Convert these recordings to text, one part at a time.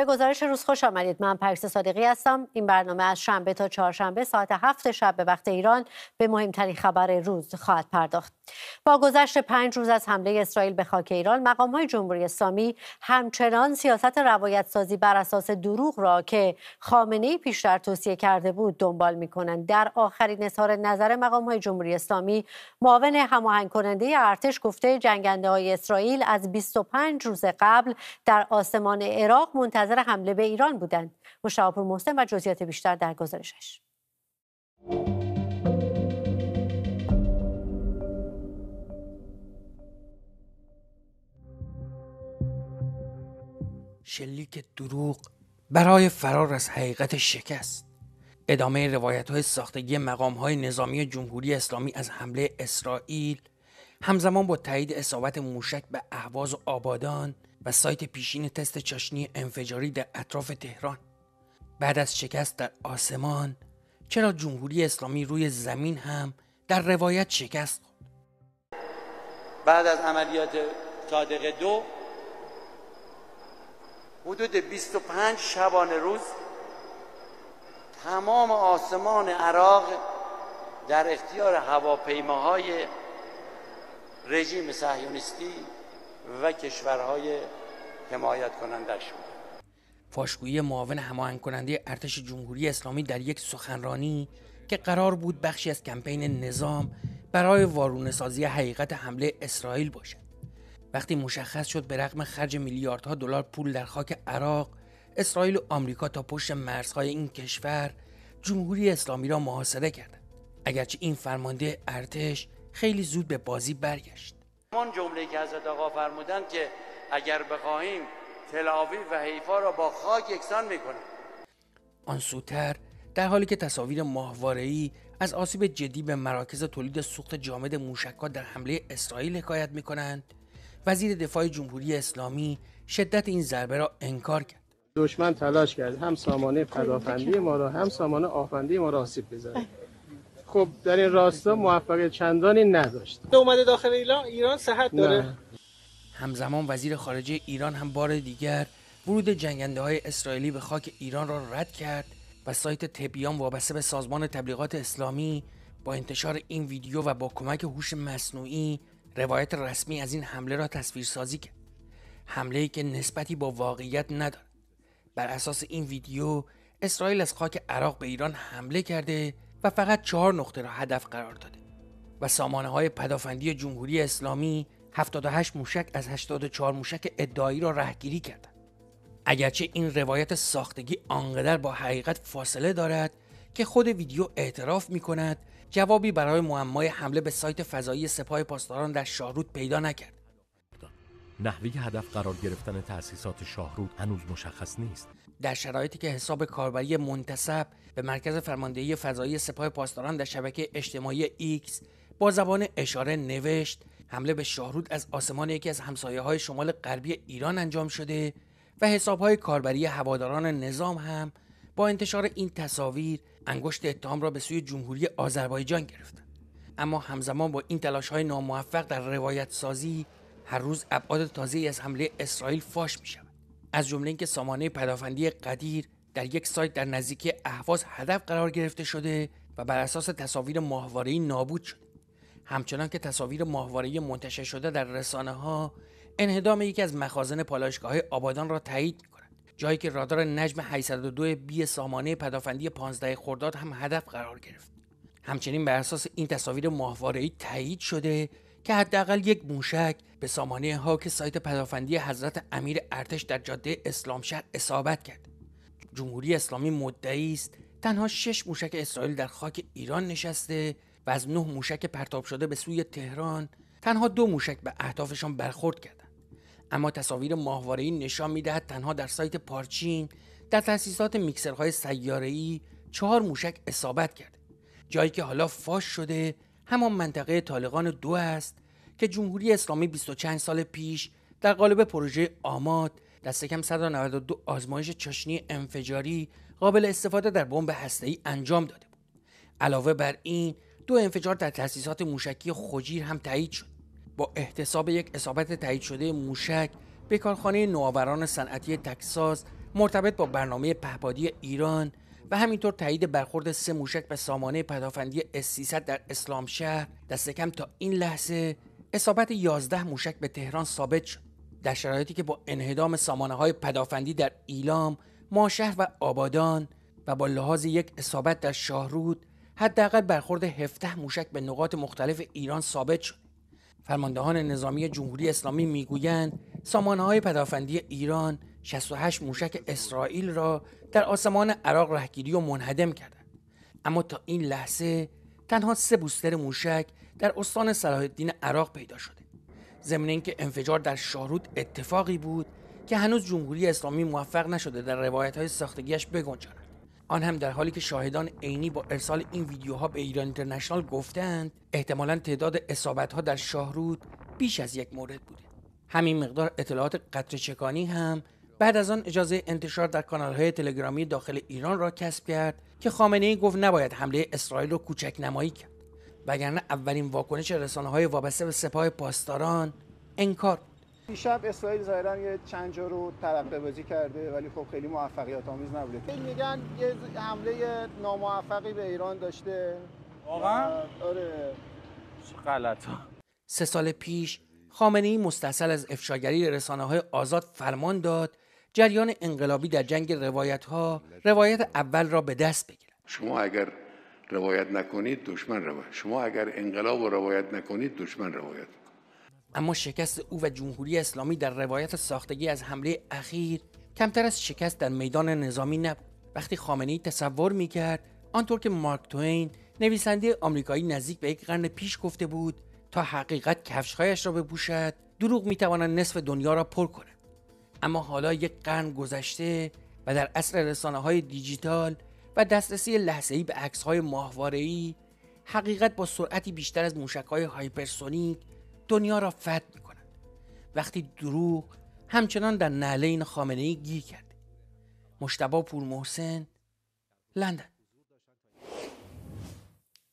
به گزارش روز خوش آمدید من پکس صادقی هستم این برنامه از شنبه تا چهارشنبه ساعت هفت شب به وقت ایران به مهمترین خبر روز خواهد پرداخت با گذشت پنج روز از حمله اسرائیل به خاک ایران مقام های جمهوری اسلامی همچنان سیاست روایت سازی بر اساس دروغ را که خامنه پیشتر توصیه کرده بود دنبال می کنند در آخرین اظهار نظر مقام های جمهوری اسلامی معاون هماهنگ کننده ارتش گفته جنگنده های اسرائیل از 25 روز قبل در آسمان عراق منتظر منتظر حمله به ایران بودند مشاور محسن و جزئیات بیشتر در گزارشش شلیک دروغ برای فرار از حقیقت شکست ادامه روایت های ساختگی مقام های نظامی جمهوری اسلامی از حمله اسرائیل همزمان با تایید اصابت موشک به اهواز و آبادان و سایت پیشین تست چاشنی انفجاری در اطراف تهران بعد از شکست در آسمان چرا جمهوری اسلامی روی زمین هم در روایت شکست بعد از عملیات صادق دو حدود 25 شبانه روز تمام آسمان عراق در اختیار هواپیماهای رژیم صهیونیستی و کشورهای حمایت کنندش بود فاشگویی معاون هماهنگ کننده ارتش جمهوری اسلامی در یک سخنرانی که قرار بود بخشی از کمپین نظام برای سازی حقیقت حمله اسرائیل باشد وقتی مشخص شد به رقم خرج میلیاردها دلار پول در خاک عراق اسرائیل و آمریکا تا پشت مرزهای این کشور جمهوری اسلامی را محاصره کردند اگرچه این فرمانده ارتش خیلی زود به بازی برگشت همان جمله که حضرت آقا فرمودند که اگر بخواهیم تلاوی و حیفا را با خاک یکسان میکنیم آن سوتر در حالی که تصاویر ماهواره‌ای از آسیب جدی به مراکز تولید سوخت جامد موشکات در حمله اسرائیل حکایت میکنند وزیر دفاع جمهوری اسلامی شدت این ضربه را انکار کرد دشمن تلاش کرد هم سامانه پدافندی ما را هم سامانه آفندی ما را آسیب بزند خب در این راستا موفق چندانی نداشت اومده داخل ایران ایران صحت داره همزمان وزیر خارجه ایران هم بار دیگر ورود جنگنده های اسرائیلی به خاک ایران را رد کرد و سایت تبیان وابسته به سازمان تبلیغات اسلامی با انتشار این ویدیو و با کمک هوش مصنوعی روایت رسمی از این حمله را تصویرسازی کرد حمله ای که نسبتی با واقعیت ندارد بر اساس این ویدیو اسرائیل از خاک عراق به ایران حمله کرده و فقط چهار نقطه را هدف قرار داده و سامانه های پدافندی جمهوری اسلامی 78 موشک از 84 موشک ادعایی را رهگیری کردند. اگرچه این روایت ساختگی آنقدر با حقیقت فاصله دارد که خود ویدیو اعتراف می کند جوابی برای معمای حمله به سایت فضایی سپاه پاسداران در شاهرود پیدا نکرد. نحوی هدف قرار گرفتن تأسیسات شاهرود هنوز مشخص نیست در شرایطی که حساب کاربری منتصب به مرکز فرماندهی فضایی سپاه پاسداران در شبکه اجتماعی ایکس با زبان اشاره نوشت حمله به شاهرود از آسمان یکی از همسایه های شمال غربی ایران انجام شده و حساب های کاربری هواداران نظام هم با انتشار این تصاویر انگشت اتهام را به سوی جمهوری آذربایجان گرفت.» اما همزمان با این تلاش های ناموفق در روایت سازی هر روز ابعاد تازه از حمله اسرائیل فاش می از جمله اینکه سامانه پدافندی قدیر در یک سایت در نزدیکی اهواز هدف قرار گرفته شده و بر اساس تصاویر ماهواره‌ای نابود شده همچنان که تصاویر ماهواره‌ای منتشر شده در رسانه ها انهدام یکی از مخازن پالایشگاه آبادان را تایید می‌کند جایی که رادار نجم 802 بی سامانه پدافندی 15 خرداد هم هدف قرار گرفت همچنین بر اساس این تصاویر ماهواره‌ای تایید شده که حداقل یک موشک به سامانه که سایت پدافندی حضرت امیر ارتش در جاده اسلام شهر اصابت کرد جمهوری اسلامی مدعی است تنها شش موشک اسرائیل در خاک ایران نشسته و از نه موشک پرتاب شده به سوی تهران تنها دو موشک به اهدافشان برخورد کردند اما تصاویر ماهواره‌ای نشان میدهد تنها در سایت پارچین در تأسیسات میکسرهای سیارهای چهار موشک اصابت کرد جایی که حالا فاش شده همان منطقه طالقان دو است که جمهوری اسلامی 20 چند سال پیش در قالب پروژه آماد دست کم 192 آزمایش چاشنی انفجاری قابل استفاده در بمب هسته‌ای انجام داده بود علاوه بر این دو انفجار در تاسیسات موشکی خجیر هم تایید شد با احتساب یک اصابت تایید شده موشک به کارخانه نوآوران صنعتی تکساس مرتبط با برنامه پهپادی ایران و همینطور تایید برخورد سه موشک به سامانه پدافندی S300 در اسلام شهر دست کم تا این لحظه اصابت 11 موشک به تهران ثابت شد در شرایطی که با انهدام سامانه های پدافندی در ایلام، ماشهر و آبادان و با لحاظ یک اصابت در شاهرود حداقل برخورد 17 موشک به نقاط مختلف ایران ثابت شد. فرماندهان نظامی جمهوری اسلامی میگویند های پدافندی ایران 68 موشک اسرائیل را در آسمان عراق رهگیری و منهدم کردند اما تا این لحظه تنها سه بوستر موشک در استان صلاح الدین عراق پیدا شده ضمن اینکه انفجار در شارود اتفاقی بود که هنوز جمهوری اسلامی موفق نشده در روایت های ساختگیش بگنجاند آن هم در حالی که شاهدان عینی با ارسال این ویدیوها به ایران اینترنشنال گفتند احتمالا تعداد اصابت در شاهرود بیش از یک مورد بوده همین مقدار اطلاعات قطر چکانی هم بعد از آن اجازه انتشار در های تلگرامی داخل ایران را کسب کرد که خامنه ای گفت نباید حمله اسرائیل را کوچک نمایی کرد وگرنه اولین واکنش رسانه های وابسته به سپاه پاسداران انکار دیشب اسرائیل ظاهرا یه چند جا رو ترقه بازی کرده ولی خب خیلی موفقیت آمیز نبوده میگن یه حمله ناموفقی به ایران داشته واقعا آره غلط سه سال پیش خامنه ای مستاصل از افشاگری رسانه های آزاد فرمان داد جریان انقلابی در جنگ روایت ها روایت اول را به دست بگیرد شما اگر روایت نکنید دشمن روایت شما اگر انقلاب روایت نکنید دشمن روایت اما شکست او و جمهوری اسلامی در روایت ساختگی از حمله اخیر کمتر از شکست در میدان نظامی نبود وقتی خامنه ای تصور میکرد آنطور که مارک توین نویسنده آمریکایی نزدیک به یک قرن پیش گفته بود تا حقیقت کفشهایش را بپوشد دروغ میتواند نصف دنیا را پر کند اما حالا یک قرن گذشته و در اصل رسانه های دیجیتال و دسترسی لحظه ای به عکس های ماهواره حقیقت با سرعتی بیشتر از موشک های هایپرسونیک دنیا را فتح می وقتی دروغ همچنان در نعلین خامنه ای گیر کرده مشتبه پور محسن لندن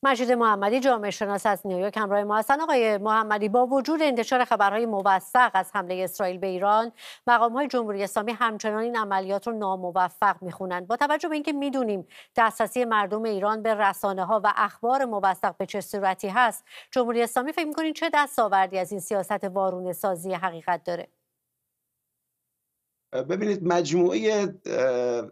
مجید محمدی جامعه شناس از نیویورک همراه ما هستند آقای محمدی با وجود انتشار خبرهای موثق از حمله اسرائیل به ایران مقام های جمهوری اسلامی همچنان این عملیات رو ناموفق میخونند با توجه به اینکه میدونیم دسترسی مردم ایران به رسانه ها و اخبار موثق به چه صورتی هست جمهوری اسلامی فکر میکنید چه دستاوردی از این سیاست وارونه سازی حقیقت داره ببینید مجموعه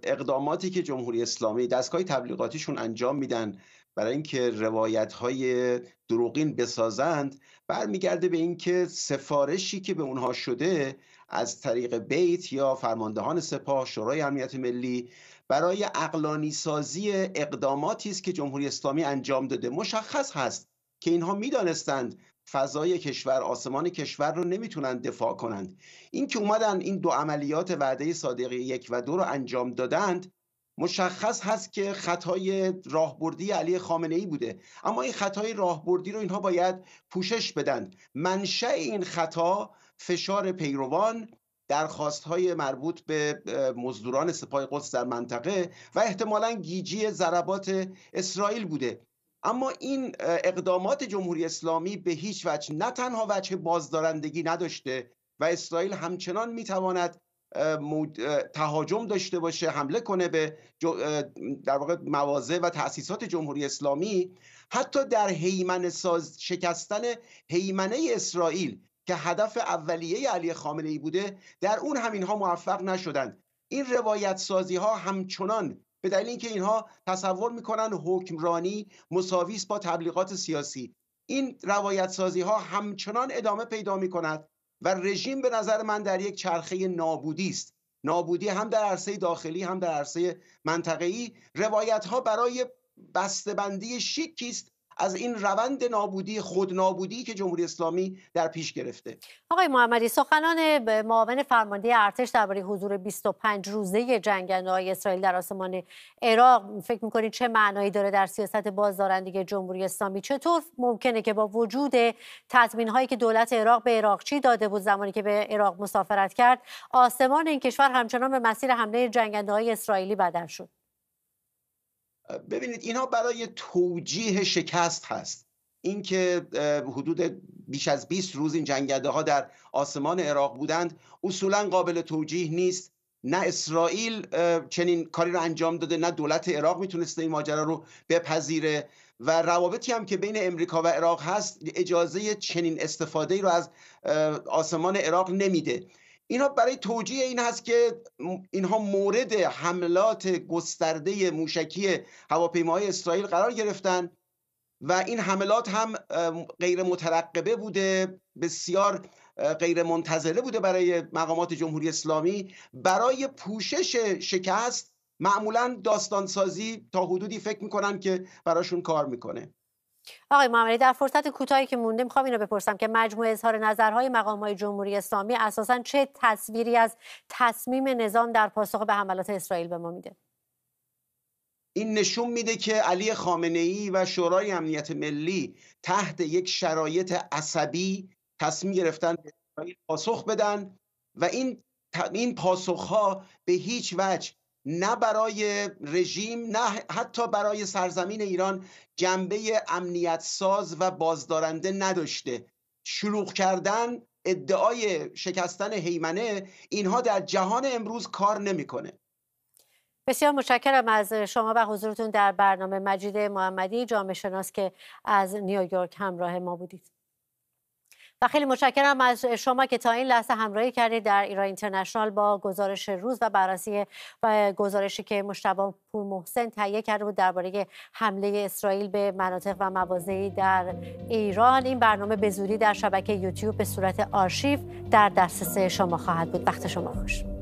اقداماتی که جمهوری اسلامی دستگاه تبلیغاتیشون انجام میدن برای اینکه روایت های دروغین بسازند برمیگرده به اینکه سفارشی که به اونها شده از طریق بیت یا فرماندهان سپاه شورای امنیت ملی برای اقلانی سازی اقداماتی است که جمهوری اسلامی انجام داده مشخص هست که اینها میدانستند فضای کشور آسمان کشور رو نمیتونن دفاع کنند این که اومدن این دو عملیات وعده صادقی یک و دو رو انجام دادند مشخص هست که خطای راهبردی علی خامنه ای بوده اما این خطای راهبردی رو اینها باید پوشش بدن منشأ این خطا فشار پیروان درخواست های مربوط به مزدوران سپاه قدس در منطقه و احتمالا گیجی ضربات اسرائیل بوده اما این اقدامات جمهوری اسلامی به هیچ وجه نه تنها وجه بازدارندگی نداشته و اسرائیل همچنان میتواند تهاجم داشته باشه حمله کنه به در واقع مواضع و تأسیسات جمهوری اسلامی حتی در هیمن ساز شکستن هیمنه اسرائیل که هدف اولیه علی خامنه ای بوده در اون همین ها موفق نشدند این روایت سازی ها همچنان به دلیل اینکه اینها تصور میکنن حکمرانی مساویس با تبلیغات سیاسی این روایت سازی ها همچنان ادامه پیدا می و رژیم به نظر من در یک چرخه نابودی است نابودی هم در عرصه داخلی هم در عرصه منطقه‌ای روایت ها برای بسته‌بندی شیکی است از این روند نابودی خود نابودی که جمهوری اسلامی در پیش گرفته آقای محمدی سخنان معاون فرمانده ارتش درباره حضور 25 روزه های اسرائیل در آسمان عراق فکر میکنید چه معنایی داره در سیاست بازدارندگی جمهوری اسلامی چطور ممکنه که با وجود تضمین هایی که دولت عراق به عراقچی داده بود زمانی که به عراق مسافرت کرد آسمان این کشور همچنان به مسیر حمله جنگندههای اسرائیلی بدل شد ببینید اینها برای توجیه شکست هست اینکه حدود بیش از 20 روز این جنگنده ها در آسمان عراق بودند اصولا قابل توجیه نیست نه اسرائیل چنین کاری رو انجام داده نه دولت عراق میتونسته این ماجرا رو بپذیره و روابطی هم که بین امریکا و عراق هست اجازه چنین استفاده ای رو از آسمان عراق نمیده اینا برای توجیه این هست که اینها مورد حملات گسترده موشکی هواپیماهای اسرائیل قرار گرفتن و این حملات هم غیر مترقبه بوده بسیار غیر منتظره بوده برای مقامات جمهوری اسلامی برای پوشش شکست معمولا داستانسازی تا حدودی فکر میکنن که براشون کار میکنه آقای محمدی در فرصت کوتاهی که مونده میخوام اینو بپرسم که مجموعه اظهار نظرهای مقام های جمهوری اسلامی اساسا چه تصویری از تصمیم نظام در پاسخ به حملات اسرائیل به ما میده این نشون میده که علی خامنه ای و شورای امنیت ملی تحت یک شرایط عصبی تصمیم گرفتن پاسخ بدن و این این پاسخ ها به هیچ وجه نه برای رژیم نه حتی برای سرزمین ایران جنبه امنیت ساز و بازدارنده نداشته شلوغ کردن ادعای شکستن هیمنه اینها در جهان امروز کار نمیکنه بسیار متشکرم از شما و حضورتون در برنامه مجید محمدی جامعه شناس که از نیویورک همراه ما بودید و خیلی متشکرم از شما که تا این لحظه همراهی کردید در ایران اینترنشنال با گزارش روز و بررسی گزارشی که مشتبه پور محسن تهیه کرده بود درباره حمله اسرائیل به مناطق و موازی در ایران این برنامه به زودی در شبکه یوتیوب به صورت آرشیو در دسترس شما خواهد بود وقت شما خوش